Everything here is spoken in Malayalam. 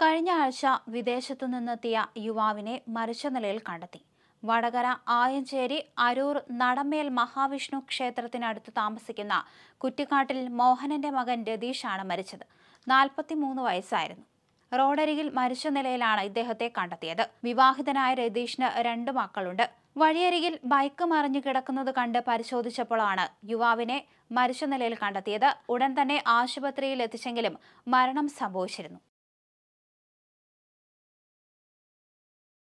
കഴിഞ്ഞ ആഴ്ച വിദേശത്തു നിന്നെത്തിയ യുവാവിനെ മരിച്ച നിലയിൽ കണ്ടെത്തി വടകര ആയഞ്ചേരി അരൂർ നടമേൽ മഹാവിഷ്ണു ക്ഷേത്രത്തിനടുത്ത് താമസിക്കുന്ന കുറ്റിക്കാട്ടിൽ മോഹനന്റെ മകൻ രതീഷാണ് മരിച്ചത് നാൽപ്പത്തിമൂന്ന് വയസ്സായിരുന്നു റോഡരികിൽ മരിച്ച നിലയിലാണ് ഇദ്ദേഹത്തെ കണ്ടെത്തിയത് വിവാഹിതനായ രതീഷിന് രണ്ട് മക്കളുണ്ട് വഴിയരികിൽ ബൈക്ക് മറിഞ്ഞു കിടക്കുന്നത് കണ്ട് പരിശോധിച്ചപ്പോഴാണ് യുവാവിനെ മരിച്ച നിലയിൽ കണ്ടെത്തിയത് ഉടൻ തന്നെ ആശുപത്രിയിൽ എത്തിച്ചെങ്കിലും മരണം സംഭവിച്ചിരുന്നു